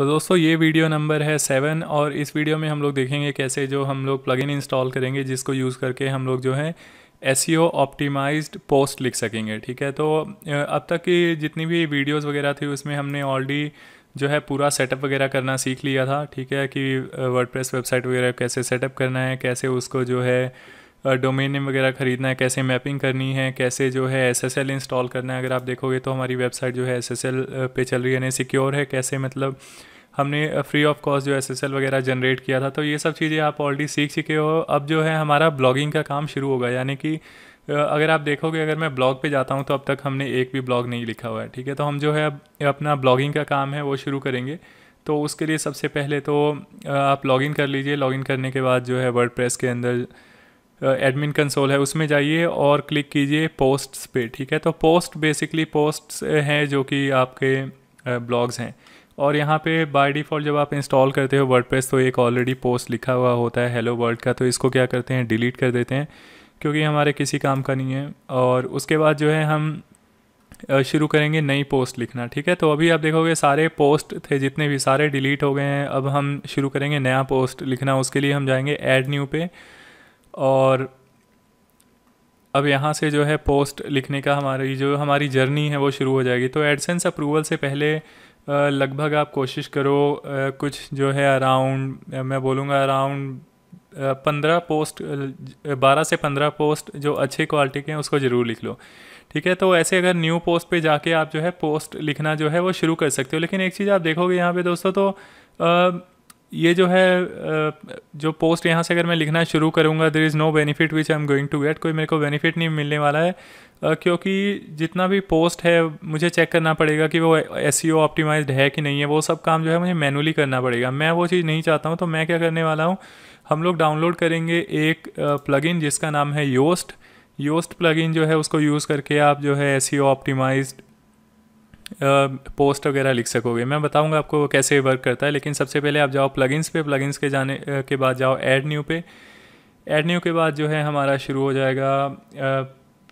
तो दोस्तों ये वीडियो नंबर है सेवन और इस वीडियो में हम लोग देखेंगे कैसे जो हम लोग प्लगइन इंस्टॉल करेंगे जिसको यूज़ करके हम लोग जो है एस ऑप्टिमाइज्ड पोस्ट लिख सकेंगे ठीक है तो अब तक की जितनी भी वीडियोस वगैरह थी उसमें हमने ऑलरेडी जो है पूरा सेटअप वगैरह करना सीख लिया था ठीक है कि वर्डप्रेस वेबसाइट वगैरह कैसे सेटअप करना है कैसे उसको जो है डोमेन नेम वगैरह ख़रीदना है कैसे मैपिंग करनी है कैसे जो है एस इंस्टॉल करना है अगर आप देखोगे तो हमारी वेबसाइट जो है एस एस पे चल रही है यानी सिक्योर है कैसे मतलब हमने फ्री ऑफ कॉस्ट जो एस वगैरह जनरेट किया था तो ये सब चीज़ें आप ऑलरेडी सीख चुके हो अब जो है हमारा ब्लॉगिंग का काम शुरू होगा यानी कि अगर आप देखोगे अगर मैं ब्लॉग पे जाता हूँ तो अब तक हमने एक भी ब्लॉग नहीं लिखा हुआ है ठीक है तो हम जो है अपना ब्लॉगिंग का काम है वो शुरू करेंगे तो उसके लिए सबसे पहले तो आप लॉगिन कर लीजिए लॉगिन करने के बाद जो है वर्ड के अंदर एडमिन कंसोल है उसमें जाइए और क्लिक कीजिए पोस्ट्स पे ठीक है तो पोस्ट बेसिकली पोस्ट्स हैं जो कि आपके ब्लॉग्स हैं और यहाँ पे बाय डिफ़ॉल्ट जब आप इंस्टॉल करते हो वर्डप्रेस तो एक ऑलरेडी पोस्ट लिखा हुआ होता है हेलो वर्ल्ड का तो इसको क्या करते हैं डिलीट कर देते हैं क्योंकि हमारे किसी काम का नहीं है और उसके बाद जो है हम शुरू करेंगे नई पोस्ट लिखना ठीक है तो अभी आप देखोगे सारे पोस्ट थे जितने भी सारे डिलीट हो गए हैं अब हम शुरू करेंगे नया पोस्ट लिखना उसके लिए हम जाएंगे ऐड न्यू पे और अब यहाँ से जो है पोस्ट लिखने का हमारी जो हमारी जर्नी है वो शुरू हो जाएगी तो एडसेंस अप्रूवल से पहले लगभग आप कोशिश करो कुछ जो है अराउंड मैं बोलूँगा अराउंड पंद्रह पोस्ट बारह से पंद्रह पोस्ट जो अच्छे क्वालिटी के हैं उसको ज़रूर लिख लो ठीक है तो ऐसे अगर न्यू पोस्ट पे जाके आप जो है पोस्ट लिखना जो है वो शुरू कर सकते हो लेकिन एक चीज़ आप देखोगे यहाँ पे दोस्तों तो ये जो है जो पोस्ट यहाँ से अगर मैं लिखना शुरू करूँगा there is no benefit which I am going to get कोई मेरे को बेनिफिट नहीं मिलने वाला है क्योंकि जितना भी पोस्ट है मुझे चेक करना पड़ेगा कि वो एस सी ऑप्टिमाइज्ड है कि नहीं है वो सब काम जो है मुझे मैनुअली करना पड़ेगा मैं वो चीज़ नहीं चाहता हूँ तो मैं क्या करने वाला हूँ हम लोग डाउनलोड करेंगे एक प्लग जिसका नाम है योस्ट योस्ट प्लग जो है उसको यूज़ करके आप जो है एस सी ऑप्टिमाइज्ड पोस्ट वगैरह लिख सकोगे मैं बताऊंगा आपको कैसे वर्क करता है लेकिन सबसे पहले आप जाओ प्लगइन्स पे प्लगइन्स के जाने के बाद जाओ ऐड न्यू पे ऐड न्यू के बाद जो है हमारा शुरू हो जाएगा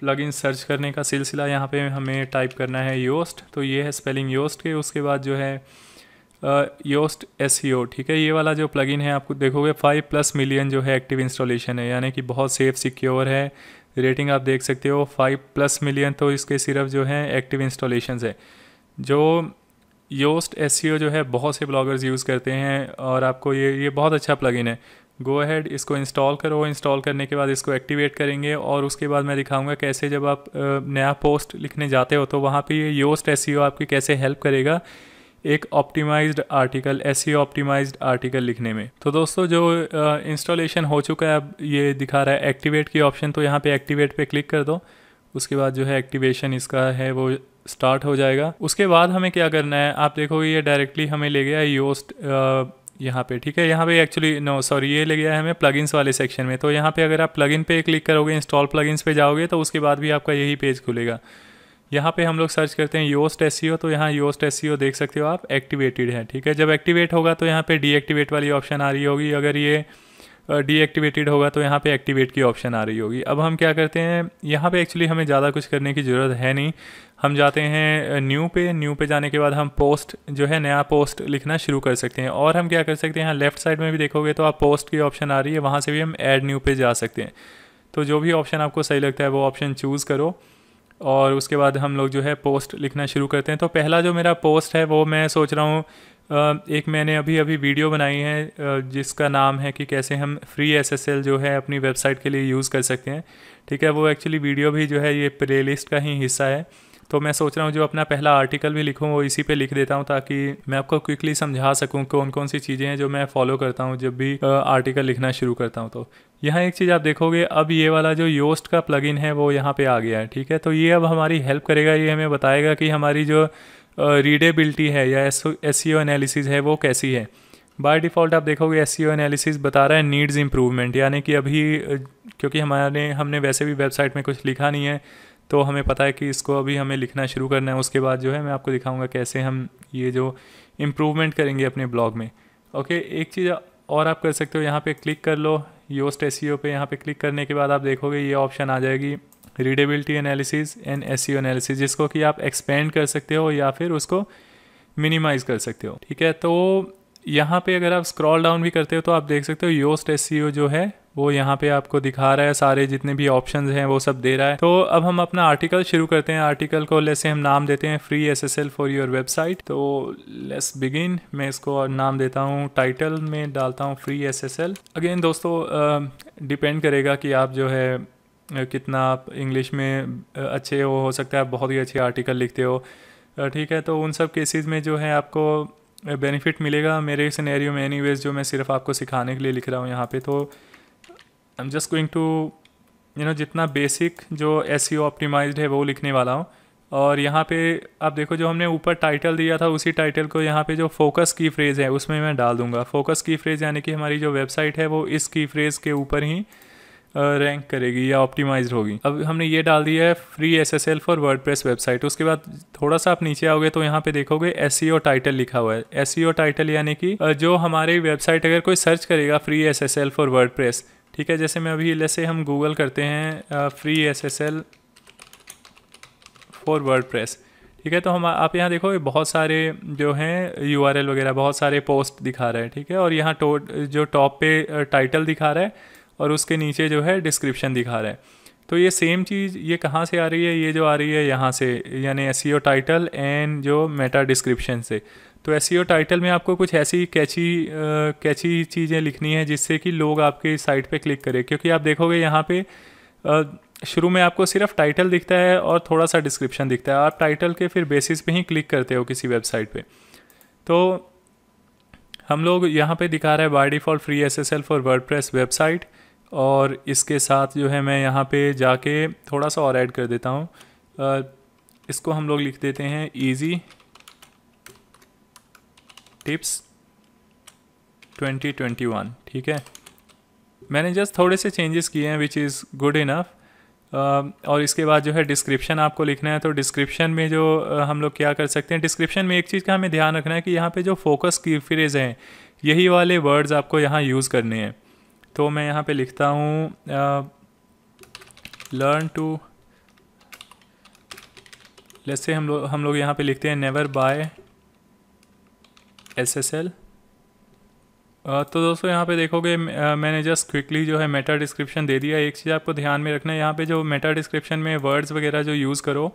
प्लगइन सर्च करने का सिलसिला यहाँ पे हमें टाइप करना है योस्ट तो ये है स्पेलिंग योस्ट के उसके बाद जो है योस्ट एस e ठीक है ये वाला जो प्लगइन है आपको देखोगे फाइव प्लस मिलियन जो है एक्टिव इंस्टॉलेशन है यानी कि बहुत सेफ सिक्योर है रेटिंग आप देख सकते हो फाइव प्लस मिलियन तो इसके सिर्फ जो है एक्टिव इंस्टॉलेशंस है जो योस्ट एस e जो है बहुत से ब्लॉगर्स यूज़ करते हैं और आपको ये ये बहुत अच्छा प्लगइन है गो अहेड इसको इंस्टॉल करो इंस्टॉल करने के बाद इसको एक्टिवेट करेंगे और उसके बाद मैं दिखाऊंगा कैसे जब आप नया पोस्ट लिखने जाते हो तो वहाँ पे ये योस्ट एस e आपकी कैसे हेल्प करेगा एक optimised article S optimised article लिखने में तो दोस्तों जो इंस्टॉलेशन हो चुका है अब ये दिखा रहा है एक्टिवेट की ऑप्शन तो यहाँ पे एक्टिवेट पे क्लिक कर दो उसके बाद जो है एक्टिवेशन इसका है वो स्टार्ट हो जाएगा उसके बाद हमें क्या करना है आप देखोगे ये डायरेक्टली हमें ले गया योस्ट यहाँ पे ठीक है यहाँ पे एक्चुअली नो सॉरी ये ले गया है हमें प्लगइन्स वाले सेक्शन में तो यहाँ पे अगर आप प्लगइन पे क्लिक करोगे इंस्टॉल प्लगइन्स पे जाओगे तो उसके बाद भी आपका यही पेज खुलेगा यहाँ पे हम लोग सर्च करते हैं योस्ट एस e तो यहाँ योस्ट एस e देख सकते हो आप एक्टिवेटेड है ठीक है जब एक्टिवेट होगा तो यहाँ पे डीएक्टिवेट वाली ऑप्शन आ रही होगी अगर ये डीएक्टिवेटेड होगा तो यहाँ पे एक्टिवेट की ऑप्शन आ रही होगी अब हम क्या करते हैं यहाँ पे एक्चुअली हमें ज़्यादा कुछ करने की ज़रूरत है नहीं हम जाते हैं न्यू पे न्यू पे जाने के बाद हम पोस्ट जो है नया पोस्ट लिखना शुरू कर सकते हैं और हम क्या कर सकते हैं यहाँ लेफ्ट साइड में भी देखोगे तो आप पोस्ट की ऑप्शन आ रही है वहाँ से भी हम ऐड न्यू पे जा सकते हैं तो जो भी ऑप्शन आपको सही लगता है वो ऑप्शन चूज़ करो और उसके बाद हम लोग जो है पोस्ट लिखना शुरू करते हैं तो पहला जो मेरा पोस्ट है वो मैं सोच रहा हूँ एक मैंने अभी अभी वीडियो बनाई है जिसका नाम है कि कैसे हम फ्री एसएसएल जो है अपनी वेबसाइट के लिए यूज़ कर सकते हैं ठीक है वो एक्चुअली वीडियो भी जो है ये प्लेलिस्ट का ही हिस्सा है तो मैं सोच रहा हूँ जो अपना पहला आर्टिकल भी लिखूँ वो इसी पे लिख देता हूँ ताकि मैं आपको क्विकली समझा सकूँ कौन कौन सी चीज़ें हैं जो मैं फॉलो करता हूँ जब भी आर्टिकल लिखना शुरू करता हूँ तो यहाँ एक चीज़ आप देखोगे अब ये वाला जो योस्ट का प्लगइन है वो यहाँ पे आ गया है ठीक है तो ये अब हमारी हेल्प करेगा ये हमें बताएगा कि हमारी जो रीडेबिलिटी है या एस सी एनालिसिस है वो कैसी है बाय डिफ़ॉल्ट आप देखोगे एस सी एनालिसिस बता रहा है नीड्स इम्प्रूवमेंट यानी कि अभी क्योंकि हमारे हमने वैसे भी वेबसाइट में कुछ लिखा नहीं है तो हमें पता है कि इसको अभी हमें लिखना शुरू करना है उसके बाद जो है मैं आपको दिखाऊंगा कैसे हम ये जो इम्प्रूवमेंट करेंगे अपने ब्लॉग में ओके एक चीज़ और आप कर सकते हो यहाँ पे क्लिक कर लो योस्ट एस e पे यहाँ पर क्लिक करने के बाद आप देखोगे ये ऑप्शन आ जाएगी readability analysis and S analysis जिसको कि आप एक्सपेंड कर सकते हो या फिर उसको मिनिमाइज कर सकते हो ठीक है तो यहाँ पे अगर आप स्क्रॉल डाउन भी करते हो तो आप देख सकते हो योस्ट एस e जो है वो यहाँ पे आपको दिखा रहा है सारे जितने भी ऑप्शन हैं वो सब दे रहा है तो अब हम अपना आर्टिकल शुरू करते हैं आर्टिकल को लेसे हम नाम देते हैं free S S L for your website तो लेस बिगिन मैं इसको नाम देता हूँ टाइटल में डालता हूँ free S S L again दोस्तों डिपेंड करेगा कि आप जो है कितना आप इंग्लिश में अच्छे हो हो सकता है बहुत ही अच्छे आर्टिकल लिखते हो ठीक है तो उन सब केसेस में जो है आपको बेनिफिट मिलेगा मेरे सिनेरियो में एनी जो मैं सिर्फ आपको सिखाने के लिए लिख रहा हूँ यहाँ पे तो I am just going to you know जितना बेसिक जो एस ऑप्टिमाइज्ड e है वो लिखने वाला हूँ और यहाँ पे आप देखो जो हमने ऊपर टाइटल दिया था उसी टाइटल को यहाँ पे जो फोकस की फ्रेज़ है उसमें मैं डाल दूंगा फोकस की फ्रेज़ यानी कि हमारी जो वेबसाइट है वो इस की फ्रेज़ के ऊपर ही रैंक करेगी या ऑप्टिमाइज होगी अब हमने ये डाल दिया है free S S L for WordPress website उसके बाद थोड़ा सा आप नीचे आओगे तो यहाँ पे देखोगे एस टाइटल e लिखा हुआ है एस टाइटल e यानी कि जो हमारी वेबसाइट अगर कोई सर्च करेगा free S S L for WordPress ठीक है जैसे मैं अभी जैसे हम गूगल करते हैं free S S L for WordPress ठीक है तो हम आप यहाँ देखो बहुत सारे जो हैं यू वगैरह बहुत सारे पोस्ट दिखा रहे हैं ठीक है और यहाँ टो, जो टॉप पे टाइटल दिखा रहा है और उसके नीचे जो है डिस्क्रिप्शन दिखा रहा है तो ये सेम चीज़ ये कहाँ से आ रही है ये जो आ रही है यहाँ से यानी एस टाइटल एंड जो मेटा डिस्क्रिप्शन से तो एस टाइटल e में आपको कुछ ऐसी कैची आ, कैची चीज़ें लिखनी है जिससे कि लोग आपके साइट पे क्लिक करें क्योंकि आप देखोगे यहाँ पे शुरू में आपको सिर्फ टाइटल दिखता है और थोड़ा सा डिस्क्रिप्शन दिखता है आप टाइटल के फिर बेसिस पे ही क्लिक करते हो किसी वेबसाइट पे तो हम लोग यहाँ पे दिखा रहे हैं by default free S S L for WordPress और इसके साथ जो है मैं यहाँ पे जाके थोड़ा सा और ऐड कर देता हूँ इसको हम लोग लिख देते हैं इजी टिप्स 2021 ठीक है मैंने जस्ट थोड़े से चेंजेस किए हैं विच इज़ गुड इनफ और इसके बाद जो है डिस्क्रिप्शन आपको लिखना है तो डिस्क्रिप्शन में जो हम लोग क्या कर सकते हैं डिस्क्रिप्शन में एक चीज़ का हमें ध्यान रखना है कि यहाँ पे जो फोकस की फ्रेज हैं यही वाले वर्ड्स आपको यहाँ यूज़ करने हैं तो मैं यहाँ पे लिखता हूँ लर्न टू जैसे हम लोग हम लोग यहाँ पे लिखते हैं never by S S L तो दोस्तों यहाँ पे देखोगे मैंने जस्ट क्विकली जो है मेटा डिस्क्रिप्शन दे दिया एक चीज़ आपको ध्यान में रखना है यहाँ पे जो मेटा डिस्क्रिप्शन में वर्ड्स वगैरह जो यूज़ करो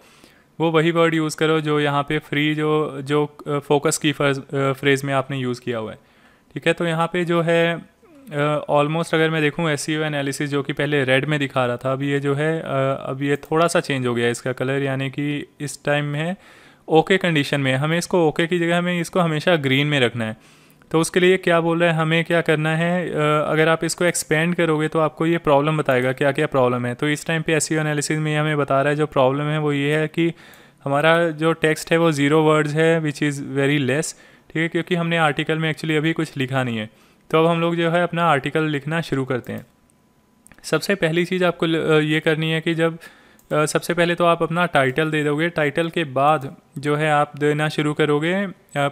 वो वही वर्ड यूज़ करो जो यहाँ पे फ्री जो जो फोकस की फ्रेज़ में आपने यूज़ किया हुआ है ठीक है तो यहाँ पे जो है ऑलमोस्ट अगर मैं देखूँ एस सी एनालिसिस जो कि पहले रेड में दिखा रहा था अब ये जो है अब ये थोड़ा सा चेंज हो गया है इसका कलर यानी कि इस टाइम में ओके कंडीशन में हमें इसको ओके की जगह हमें इसको हमेशा ग्रीन में रखना है तो उसके लिए क्या बोल रहा है हमें क्या करना है अगर आप इसको एक्सपेंड करोगे तो आपको ये प्रॉब्लम बताएगा क्या क्या प्रॉब्लम है तो इस टाइम पे एस एनालिसिस e में हमें बता रहा है जो प्रॉब्लम है वो ये है कि हमारा जो टेक्स्ट है वो ज़ीरो वर्ड्स है विच इज़ वेरी लेस ठीक है क्योंकि हमने आर्टिकल में एक्चुअली अभी कुछ लिखा नहीं है तो अब हम लोग जो है अपना आर्टिकल लिखना शुरू करते हैं सबसे पहली चीज़ आपको ये करनी है कि जब सबसे पहले तो आप अपना टाइटल दे दोगे टाइटल के बाद जो है आप देना शुरू करोगे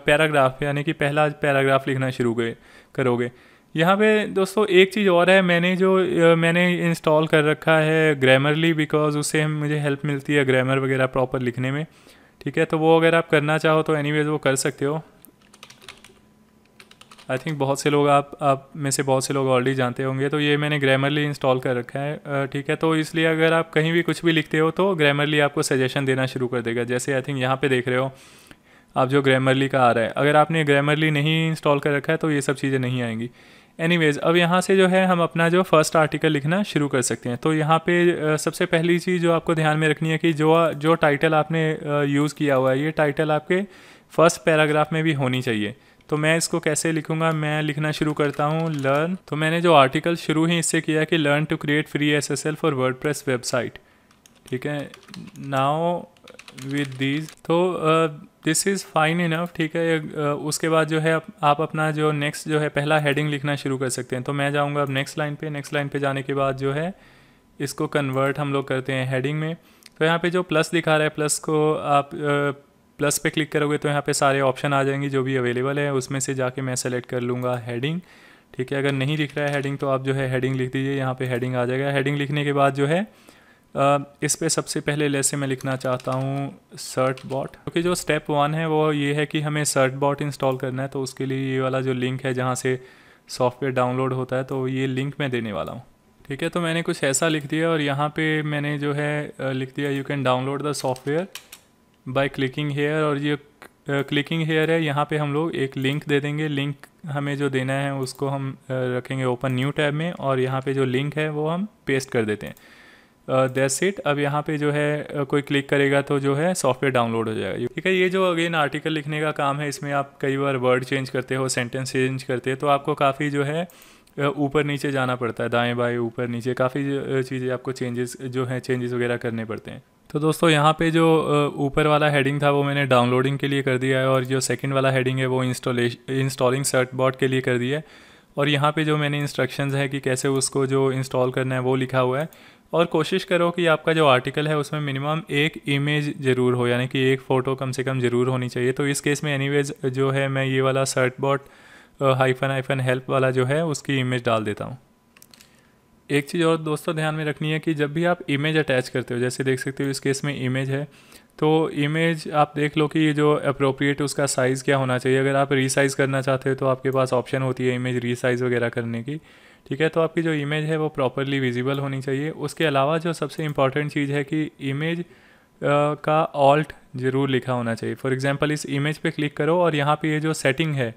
पैराग्राफ यानी कि पहला पैराग्राफ लिखना शुरू करोगे यहाँ पे दोस्तों एक चीज़ और है मैंने जो मैंने इंस्टॉल कर रखा है ग्रामरली बिकॉज उससे मुझे हेल्प मिलती है ग्रामर वगैरह प्रॉपर लिखने में ठीक है तो वो अगर आप करना चाहो तो एनी वो कर सकते हो आई थिंक बहुत से लोग आप आप में से बहुत से लोग ऑलरेडी जानते होंगे तो ये मैंने ग्रामरली इंस्टॉल कर रखा है ठीक है तो इसलिए अगर आप कहीं भी कुछ भी लिखते हो तो ग्रामरली आपको सजेशन देना शुरू कर देगा जैसे आई थिंक यहाँ पे देख रहे हो आप जो ग्रामरली का आ रहा है अगर आपने ग्रामरली नहीं इंस्टॉल कर रखा है तो ये सब चीज़ें नहीं आएंगी एनीवेज अब यहाँ से जो है हम अपना जो फर्स्ट आर्टिकल लिखना शुरू कर सकते हैं तो यहाँ पे सबसे पहली चीज़ जो आपको ध्यान में रखनी है कि जो जो टाइटल आपने यूज़ किया हुआ है ये टाइटल आपके फर्स्ट पैराग्राफ में भी होनी चाहिए तो मैं इसको कैसे लिखूंगा मैं लिखना शुरू करता हूँ लर्न तो मैंने जो आर्टिकल शुरू ही इससे किया कि learn to create free S S L for WordPress website ठीक है नाओ विद दीज तो दिस इज़ फाइन इनफ ठीक है uh, उसके बाद जो है आप अपना जो नेक्स्ट जो है पहला हेडिंग लिखना शुरू कर सकते हैं तो मैं जाऊँगा अब नेक्स्ट लाइन पे नेक्स्ट लाइन पे जाने के बाद जो है इसको कन्वर्ट हम लोग करते हैं हेडिंग में तो यहाँ पे जो प्लस दिखा रहा है प्लस को आप uh, प्लस पे क्लिक करोगे तो यहाँ पे सारे ऑप्शन आ जाएंगे जो भी अवेलेबल है उसमें से जाके मैं सेलेक्ट कर लूँगा हेडिंग ठीक है अगर नहीं दिख रहा है हेडिंग तो आप जो है हेडिंग लिख दीजिए यहाँ पे हेडिंग आ जाएगा हेडिंग लिखने के बाद जो है इस पर सबसे पहले लेसे मैं लिखना चाहता हूँ सर्ट बॉट क्योंकि जो स्टेप वन है वो ये है कि हमें सर्ट बॉट इंस्टॉल करना है तो उसके लिए ये वाला जो लिंक है जहाँ से सॉफ्टवेयर डाउनलोड होता है तो ये लिंक मैं देने वाला हूँ ठीक है तो मैंने कुछ ऐसा लिख दिया और यहाँ पे मैंने जो है लिख दिया you can download the software by clicking here और ये क्लिकिंग हेयर है यहाँ पे हम लोग एक लिंक दे देंगे लिंक हमें जो देना है उसको हम रखेंगे ओपन न्यू टैब में और यहाँ पे जो लिंक है वो हम पेस्ट कर देते हैं दैट्स इट अब यहाँ पे जो है कोई क्लिक करेगा तो जो है सॉफ्टवेयर डाउनलोड हो जाएगा ठीक है ये जो अगेन आर्टिकल लिखने का काम है इसमें आप कई बार वर्ड चेंज करते हो सेंटेंस चेंज करते हो तो आपको काफ़ी जो है ऊपर नीचे जाना पड़ता है दाएं बाएं ऊपर नीचे काफ़ी चीज़ें आपको चेंजेस जो हैं चेंजेस वगैरह करने पड़ते हैं तो दोस्तों यहाँ पे जो ऊपर वाला हेडिंग था वो मैंने डाउनलोडिंग के लिए कर दिया है और जो सेकंड वाला हेडिंग है वो इंस्टॉलेश इंस्टॉलिंग सर्ट बॉट के लिए कर दिया है और यहाँ पे जो मैंने इंस्ट्रक्शंस है कि कैसे उसको जो इंस्टॉल करना है वो लिखा हुआ है और कोशिश करो कि आपका जो आर्टिकल है उसमें मिनिमम एक इमेज ज़रूर हो यानी कि एक फ़ोटो कम से कम ज़रूर होनी चाहिए तो इस केस में एनी जो है मैं ये वाला Certbot hyphen hyphen help वाला जो है उसकी इमेज डाल देता हूँ एक चीज़ और दोस्तों ध्यान में रखनी है कि जब भी आप इमेज अटैच करते हो जैसे देख सकते हो इस केस में इमेज है तो इमेज आप देख लो कि ये जो अप्रोप्रिएट उसका साइज़ क्या होना चाहिए अगर आप रीसाइज़ करना चाहते हो तो आपके पास ऑप्शन होती है इमेज रीसाइज़ वगैरह करने की ठीक है तो आपकी जो इमेज है वो प्रॉपरली विजिबल होनी चाहिए उसके अलावा जो सबसे इम्पॉर्टेंट चीज़ है कि इमेज का ऑल्ट ज़रूर लिखा होना चाहिए फॉर एग्ज़ाम्पल इस इमेज पर क्लिक करो और यहाँ पर ये जो सेटिंग है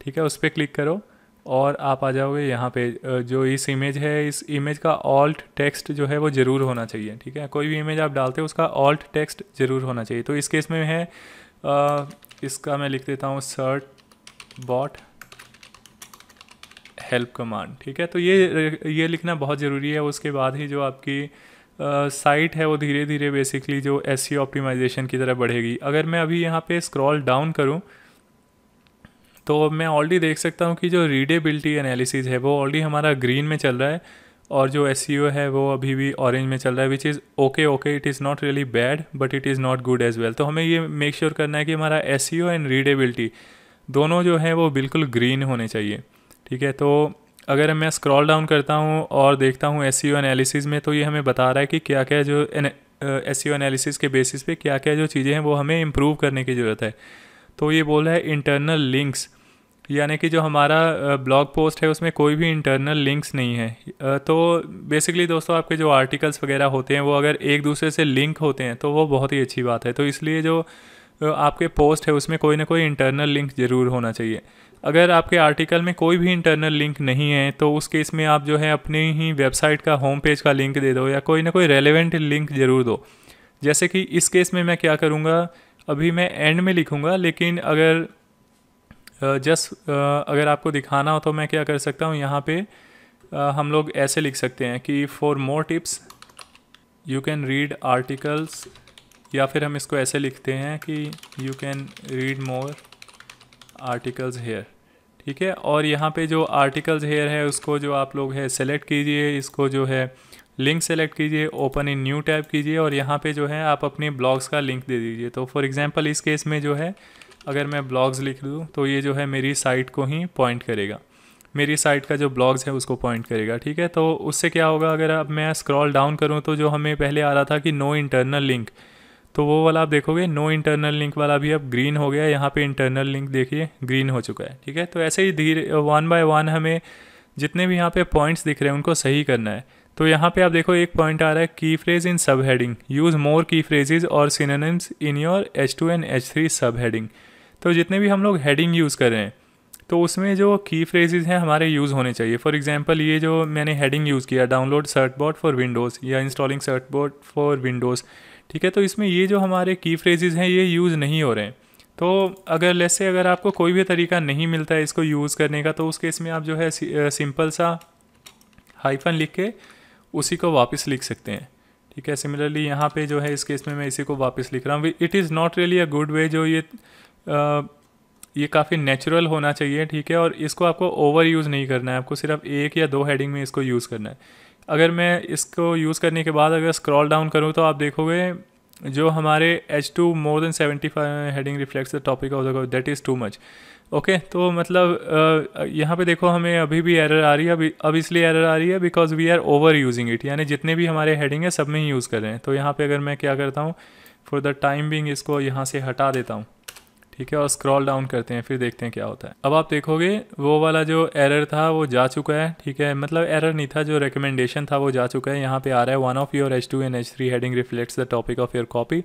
ठीक है उस पर क्लिक करो और आप आ जाओगे यहाँ पे जो इस इमेज है इस इमेज का ऑल्ट टेक्स्ट जो है वो ज़रूर होना चाहिए ठीक है कोई भी इमेज आप डालते हो उसका ऑल्ट टेक्स्ट ज़रूर होना चाहिए तो इस केस में है इसका मैं लिख देता हूँ सर्ट बॉट हेल्प कमांड ठीक है तो ये ये लिखना बहुत ज़रूरी है उसके बाद ही जो आपकी साइट uh, है वो धीरे धीरे बेसिकली जो एस ऑप्टिमाइजेशन e की तरह बढ़ेगी अगर मैं अभी यहाँ पे स्क्रॉल डाउन करूँ तो मैं ऑलरेडी देख सकता हूँ कि जो रीडेबिलिटी एनालिसिस है वो ऑलरेडी हमारा ग्रीन में चल रहा है और जो एस e है वो अभी भी ऑरेंज में चल रहा है which is okay okay it is not really bad but it is not good as well तो हमें ये मेक श्योर sure करना है कि हमारा एस एंड रीडेबिलिटी दोनों जो है वो बिल्कुल ग्रीन होने चाहिए ठीक है तो अगर मैं स्क्रॉल डाउन करता हूँ और देखता हूँ एस एनालिसिस e में तो ये हमें बता रहा है कि क्या क्या जो एस एनालिसिस e के बेसिस पे क्या क्या जो चीज़ें हैं वो हमें इम्प्रूव करने की ज़रूरत है तो ये बोल रहा है इंटरनल लिंक्स यानी कि जो हमारा ब्लॉग पोस्ट है उसमें कोई भी इंटरनल लिंक्स नहीं है तो बेसिकली दोस्तों आपके जो आर्टिकल्स वगैरह होते हैं वो अगर एक दूसरे से लिंक होते हैं तो वो बहुत ही अच्छी बात है तो इसलिए जो आपके पोस्ट है उसमें कोई ना कोई इंटरनल लिंक ज़रूर होना चाहिए अगर आपके आर्टिकल में कोई भी इंटरनल लिंक नहीं है तो उस केस में आप जो है अपनी ही वेबसाइट का होम पेज का लिंक दे दो या कोई ना कोई रेलिवेंट लिंक ज़रूर दो जैसे कि इस केस में मैं क्या करूँगा अभी मैं एंड में लिखूँगा लेकिन अगर जस्ट अगर आपको दिखाना हो तो मैं क्या कर सकता हूँ यहाँ पे हम लोग ऐसे लिख सकते हैं कि for more tips you can read articles या फिर हम इसको ऐसे लिखते हैं कि you can read more articles here ठीक है और यहाँ पे जो आर्टिकल्स हेयर है उसको जो आप लोग है सेलेक्ट कीजिए इसको जो है लिंक सेलेक्ट कीजिए ओपन इन न्यू टैब कीजिए और यहाँ पे जो है आप अपने ब्लॉग्स का लिंक दे दीजिए तो फॉर एग्जांपल इस केस में जो है अगर मैं ब्लॉग्स लिख दूँ तो ये जो है मेरी साइट को ही पॉइंट करेगा मेरी साइट का जो ब्लॉग्स है उसको पॉइंट करेगा ठीक है तो उससे क्या होगा अगर अब मैं स्क्रॉल डाउन करूँ तो जो हमें पहले आ रहा था कि नो इंटरनल लिंक तो वो वाला आप देखोगे नो इंटरनल लिंक वाला भी अब ग्रीन हो गया यहाँ पे इंटरनल लिंक देखिए ग्रीन हो चुका है ठीक है तो ऐसे ही धीरे वन बाय वन हमें जितने भी यहाँ पे पॉइंट्स दिख रहे हैं उनको सही करना है तो यहाँ पे आप देखो एक पॉइंट आ रहा है की फ्रेज इन सब हेडिंग यूज़ मोर की फ्रेजेज और synonyms in your H two and H three subheading तो जितने भी हम लोग हेडिंग यूज़ कर रहे हैं तो उसमें जो की फ्रेजेज हैं हमारे यूज़ होने चाहिए फॉर एग्जांपल ये जो मैंने हेडिंग यूज़ किया download Certbot for Windows या installing Certbot for Windows ठीक है तो इसमें ये जो हमारे की फ्रेजेज हैं ये यूज़ नहीं हो रहे हैं तो अगर से अगर आपको कोई भी तरीका नहीं मिलता है इसको यूज़ करने का तो उस केस में आप जो है सिंपल सा हाइफन लिख के उसी को वापस लिख सकते हैं ठीक है सिमिलरली यहाँ पे जो है इस केस में मैं इसी को वापस लिख रहा हूँ it is not really a good way जो ये ये काफ़ी नेचुरल होना चाहिए ठीक है और इसको आपको ओवर यूज़ नहीं करना है आपको सिर्फ एक या दो हेडिंग में इसको यूज़ करना है अगर मैं इसको यूज़ करने के बाद अगर स्क्रॉल डाउन करूँ तो आप देखोगे जो हमारे H two more than seventy five heading reflects the topic of the that is too much okay तो मतलब यहाँ पे देखो हमें अभी भी एरर आ रही है अभी अब इसलिए एरर आ रही है because we are overusing it यानी जितने भी हमारे हेडिंग है सब में ही यूज़ कर रहे हैं तो यहाँ पे अगर मैं क्या करता हूँ फॉर द टाइम बिंग इसको यहाँ से हटा देता हूँ ठीक है और स्क्रॉल डाउन करते हैं फिर देखते हैं क्या होता है अब आप देखोगे वो वाला जो एरर था वो जा चुका है ठीक है मतलब एरर नहीं था जो रिकमेंडेशन था वो जा चुका है यहाँ पे आ रहा है one of your H two and H three heading reflects the topic of your copy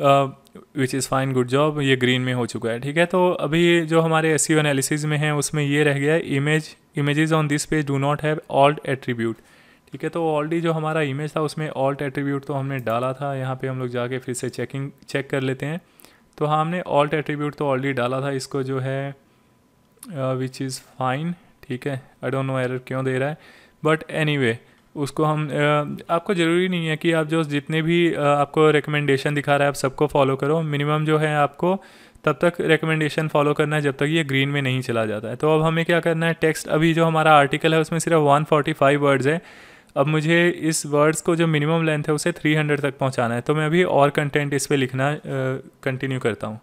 which is fine good job ये ग्रीन में हो चुका है ठीक है तो अभी जो हमारे एस सी एनालिसिस में है उसमें ये रह गया है image images on this page do not have alt attribute ठीक है तो ऑलरेडी जो हमारा इमेज था उसमें ऑल्ट एट्रीब्यूट तो हमने डाला था यहाँ पे हम लोग जाके फिर से चेकिंग चेक कर लेते हैं तो हमने ऑल्ट एट्रीब्यूट तो ऑलरेडी डाला था इसको जो है विच इज़ फाइन ठीक है आई डोंट नो एरर क्यों दे रहा है बट एनी anyway, उसको हम uh, आपको ज़रूरी नहीं है कि आप जो जितने भी uh, आपको रिकमेंडेशन दिखा रहा है आप सबको फॉलो करो मिनिमम जो है आपको तब तक रिकमेंडेशन फॉलो करना है जब तक ये ग्रीन में नहीं चला जाता है तो अब हमें क्या करना है टेक्स्ट अभी जो हमारा आर्टिकल है उसमें सिर्फ 145 वर्ड्स है अब मुझे इस वर्ड्स को जो मिनिमम लेंथ है उसे 300 तक पहुंचाना है तो मैं अभी और कंटेंट इस पर लिखना कंटिन्यू करता हूँ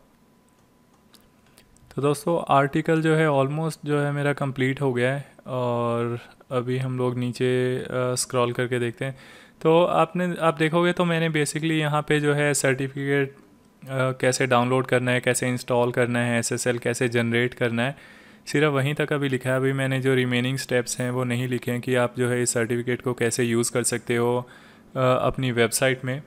तो दोस्तों आर्टिकल जो है ऑलमोस्ट जो है मेरा कंप्लीट हो गया है और अभी हम लोग नीचे स्क्रॉल करके देखते हैं तो आपने आप देखोगे तो मैंने बेसिकली यहाँ पे जो है सर्टिफिकेट कैसे डाउनलोड करना है कैसे इंस्टॉल करना है एसएसएल कैसे जनरेट करना है सिर्फ वहीं तक अभी लिखा है अभी मैंने जो रिमेनिंग स्टेप्स हैं वो नहीं लिखे हैं कि आप जो है इस सर्टिफिकेट को कैसे यूज़ कर सकते हो अपनी वेबसाइट में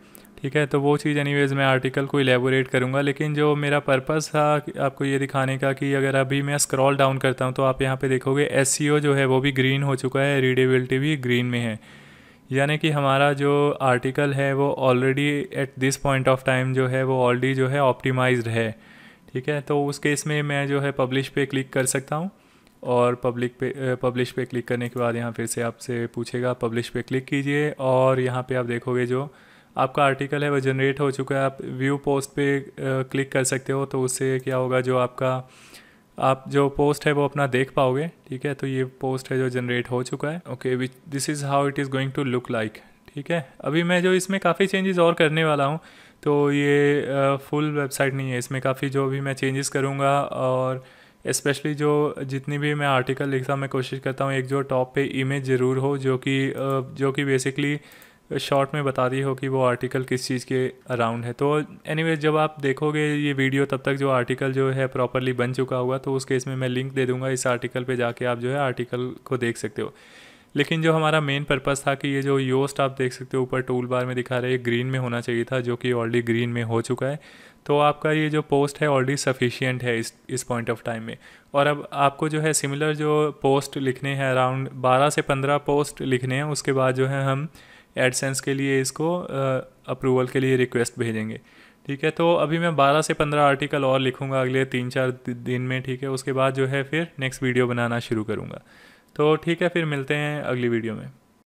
ठीक है तो वो चीज़ एनी मैं आर्टिकल को इलेबोरेट करूँगा लेकिन जो मेरा पर्पज़ था आपको ये दिखाने का कि अगर अभी मैं स्क्रॉल डाउन करता हूँ तो आप यहाँ पे देखोगे एस e जो है वो भी ग्रीन हो चुका है रीडेबिलिटी भी ग्रीन में है यानी कि हमारा जो आर्टिकल है वो already at this point of time जो है वो ऑलरेडी जो है ऑप्टिमाइज्ड है ठीक है तो उस केस में मैं जो है पब्लिश पे क्लिक कर सकता हूँ और पब्लिक पे पब्लिश पे क्लिक करने के बाद यहाँ फिर से आपसे पूछेगा पब्लिश पे क्लिक कीजिए और यहाँ पे आप देखोगे जो आपका आर्टिकल है वो जनरेट हो चुका है आप व्यू पोस्ट पे क्लिक कर सकते हो तो उससे क्या होगा जो आपका आप जो पोस्ट है वो अपना देख पाओगे ठीक है तो ये पोस्ट है जो जनरेट हो चुका है okay which this is how it is going to look like ठीक है अभी मैं जो इसमें काफ़ी चेंजेस और करने वाला हूँ तो ये फुल वेबसाइट नहीं है इसमें काफ़ी जो भी मैं चेंजेस करूँगा और इस्पेशली जो जितनी भी मैं आर्टिकल लिखता हूँ मैं कोशिश करता हूँ एक जो टॉप पे इमेज ज़रूर हो जो कि जो कि बेसिकली शॉर्ट में बता दी हो कि वो आर्टिकल किस चीज़ के अराउंड है तो एनीवे जब आप देखोगे ये वीडियो तब तक जो आर्टिकल जो है प्रॉपरली बन चुका होगा तो उस केस में मैं लिंक दे दूंगा इस आर्टिकल पे जाके आप जो है आर्टिकल को देख सकते हो लेकिन जो हमारा मेन पर्पज़ था कि ये जो योस्ट आप देख सकते हो ऊपर टूल बार में दिखा रहे हैं ग्रीन में होना चाहिए था जो कि ऑलरेडी ग्रीन में हो चुका है तो आपका ये जो पोस्ट है ऑलरेडी सफिशियंट है इस इस पॉइंट ऑफ टाइम में और अब आपको जो है सिमिलर जो पोस्ट लिखने हैं अराउंड 12 से 15 पोस्ट लिखने हैं उसके बाद जो है हम एडसेंस के लिए इसको अप्रूवल के लिए रिक्वेस्ट भेजेंगे ठीक है तो अभी मैं 12 से 15 आर्टिकल और लिखूंगा अगले तीन चार दिन में ठीक है उसके बाद जो है फिर नेक्स्ट वीडियो बनाना शुरू करूँगा तो ठीक है फिर मिलते हैं अगली वीडियो में